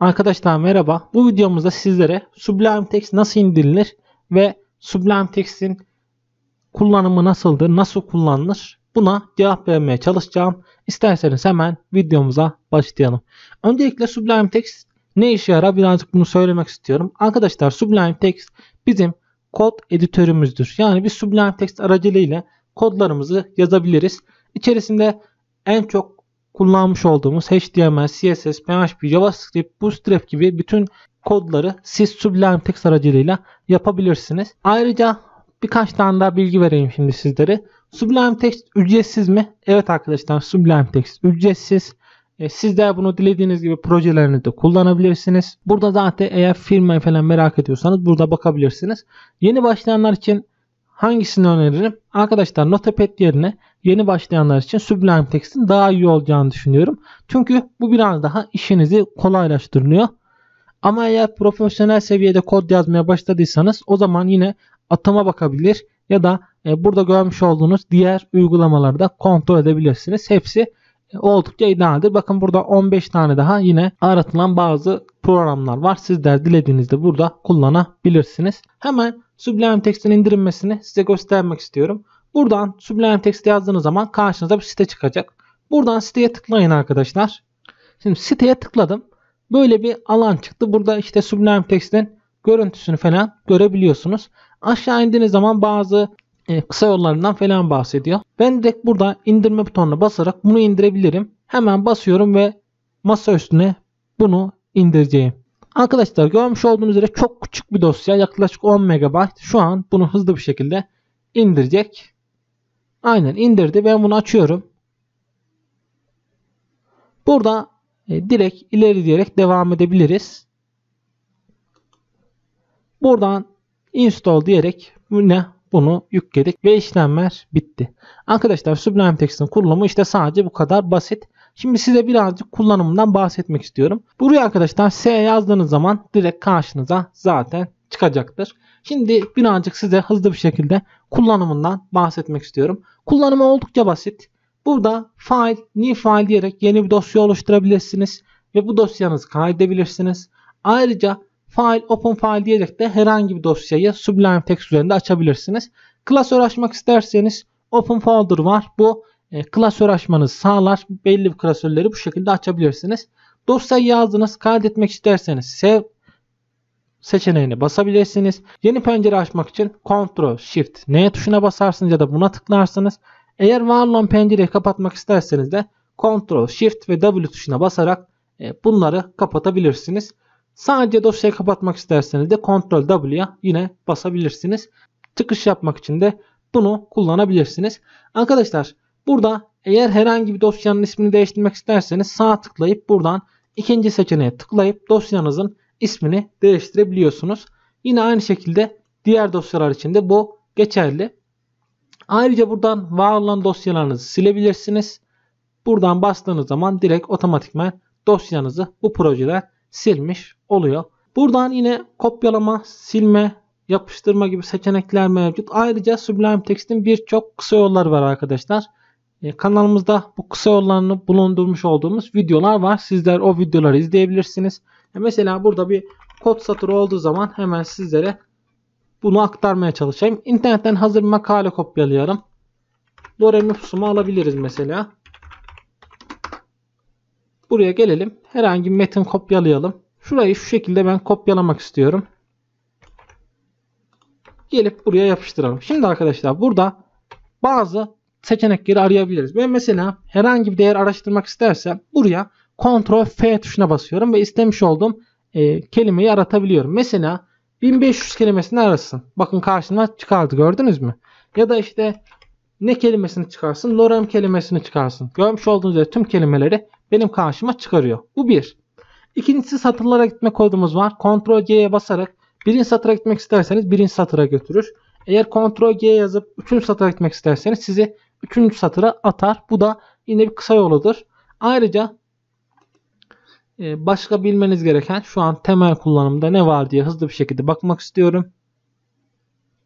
Arkadaşlar merhaba. Bu videomuzda sizlere Sublime Text nasıl indirilir ve Sublime Text'in kullanımı nasıldır, nasıl kullanılır buna cevap vermeye çalışacağım. İsterseniz hemen videomuza başlayalım. Öncelikle Sublime Text ne işe yarar birazcık bunu söylemek istiyorum. Arkadaşlar Sublime Text bizim kod editörümüzdür. Yani biz Sublime Text aracılığıyla kodlarımızı yazabiliriz. İçerisinde en çok kullanmış olduğumuz HTML, CSS, PHP, JavaScript, Bootstrap gibi bütün kodları siz Sublime Text aracılığıyla yapabilirsiniz. Ayrıca birkaç tane daha bilgi vereyim şimdi sizlere. Sublime Text ücretsiz mi? Evet arkadaşlar Sublime Text ücretsiz. E, siz de bunu dilediğiniz gibi projelerinizde kullanabilirsiniz. Burada zaten eğer firma falan merak ediyorsanız burada bakabilirsiniz. Yeni başlayanlar için Hangisini öneririm? Arkadaşlar Notepad yerine yeni başlayanlar için Sublime Text'in daha iyi olacağını düşünüyorum. Çünkü bu biraz daha işinizi kolaylaştırıyor. Ama eğer profesyonel seviyede kod yazmaya başladıysanız o zaman yine atama bakabilir ya da e, burada görmüş olduğunuz diğer uygulamalarda kontrol edebilirsiniz. Hepsi oldukça idealdir. Bakın burada 15 tane daha yine aratılan bazı programlar var. Sizler dilediğinizde burada kullanabilirsiniz. Hemen Sublime Text'in indirilmesini size göstermek istiyorum. Buradan Sublime Text yazdığınız zaman karşınıza bir site çıkacak. Buradan siteye tıklayın arkadaşlar. Şimdi siteye tıkladım. Böyle bir alan çıktı. Burada işte Sublime Text'in görüntüsünü falan görebiliyorsunuz. Aşağı indiğiniz zaman bazı e, kısa yollarından falan bahsediyor. Ben direkt burada indirme butonuna basarak bunu indirebilirim. Hemen basıyorum ve masa üstüne bunu indireceğim. Arkadaşlar görmüş olduğunuz üzere çok küçük bir dosya yaklaşık 10 MB. Şu an bunu hızlı bir şekilde indirecek. Aynen indirdi. Ben bunu açıyorum. Burada e, direkt ileri diyerek devam edebiliriz. Buradan install diyerek ne bunu yükledik ve işlemler bitti. Arkadaşlar Sublime Text'in kullanımı işte sadece bu kadar basit. Şimdi size birazcık kullanımından bahsetmek istiyorum. Buraya arkadaşlar S yazdığınız zaman direkt karşınıza zaten çıkacaktır. Şimdi birazcık size hızlı bir şekilde kullanımından bahsetmek istiyorum. Kullanımı oldukça basit. Burada file, new file diyerek yeni bir dosya oluşturabilirsiniz ve bu dosyanızı kaydedebilirsiniz. Ayrıca File, open file diyerek de herhangi bir dosyayı Sublime Text üzerinde açabilirsiniz. Klasör açmak isterseniz open folder var. Bu e, klasör açmanızı sağlar. Belli bir klasörleri bu şekilde açabilirsiniz. Dosyayı yazdınız. Kaydetmek isterseniz save seçeneğine basabilirsiniz. Yeni pencere açmak için Ctrl Shift N tuşuna basarsınız ya da buna tıklarsınız. Eğer var olan pencereyi kapatmak isterseniz de Ctrl Shift ve W tuşuna basarak e, bunları kapatabilirsiniz. Sadece dosyayı kapatmak isterseniz de Ctrl W'ya yine basabilirsiniz. Çıkış yapmak için de bunu kullanabilirsiniz. Arkadaşlar burada eğer herhangi bir dosyanın ismini değiştirmek isterseniz sağ tıklayıp buradan ikinci seçeneğe tıklayıp dosyanızın ismini değiştirebiliyorsunuz. Yine aynı şekilde diğer dosyalar için de bu geçerli. Ayrıca buradan var olan dosyalarınızı silebilirsiniz. Buradan bastığınız zaman direkt otomatikman dosyanızı bu projeden silmiş oluyor. Buradan yine kopyalama, silme, yapıştırma gibi seçenekler mevcut. Ayrıca Sublime Text'in birçok kısa yolları var arkadaşlar. Ee, kanalımızda bu kısa yollarını bulundurmuş olduğumuz videolar var. Sizler o videoları izleyebilirsiniz. mesela burada bir kod satırı olduğu zaman hemen sizlere bunu aktarmaya çalışayım. İnternetten hazır makale kopyalayalım. Lorem ipsum'u alabiliriz mesela. Buraya gelelim. Herhangi bir metin kopyalayalım. Şurayı şu şekilde ben kopyalamak istiyorum. Gelip buraya yapıştıralım. Şimdi arkadaşlar burada bazı seçenekleri arayabiliriz. Ben mesela herhangi bir değer araştırmak istersem buraya Ctrl F tuşuna basıyorum ve istemiş olduğum e, kelimeyi aratabiliyorum. Mesela 1500 kelimesini arasın. Bakın karşıma çıkardı gördünüz mü? Ya da işte ne kelimesini çıkarsın? Lorem kelimesini çıkarsın. Görmüş olduğunuz üzere tüm kelimeleri benim karşıma çıkarıyor. Bu bir. İkincisi satırlara gitme kodumuz var. Ctrl G'ye basarak birinci satıra gitmek isterseniz birinci satıra götürür. Eğer Ctrl G yazıp üçüncü satıra gitmek isterseniz sizi üçüncü satıra atar. Bu da yine bir kısa yoludur. Ayrıca e, başka bilmeniz gereken şu an temel kullanımda ne var diye hızlı bir şekilde bakmak istiyorum.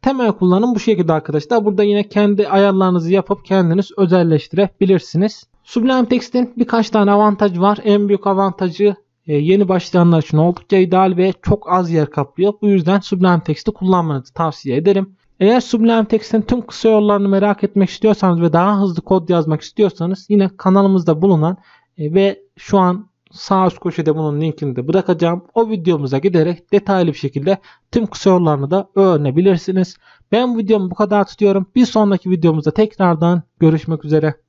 Temel kullanım bu şekilde arkadaşlar. Burada yine kendi ayarlarınızı yapıp kendiniz özelleştirebilirsiniz. Sublime Text'in birkaç tane avantaj var. En büyük avantajı e, yeni başlayanlar için oldukça ideal ve çok az yer kaplıyor. Bu yüzden Sublime Text'i kullanmanızı tavsiye ederim. Eğer Sublime Text'in tüm kısa yollarını merak etmek istiyorsanız ve daha hızlı kod yazmak istiyorsanız yine kanalımızda bulunan e, ve şu an sağ üst köşede bunun linkini de bırakacağım. O videomuza giderek detaylı bir şekilde tüm kusurlarını da öğrenebilirsiniz. Ben videomu bu kadar tutuyorum. Bir sonraki videomuzda tekrardan görüşmek üzere.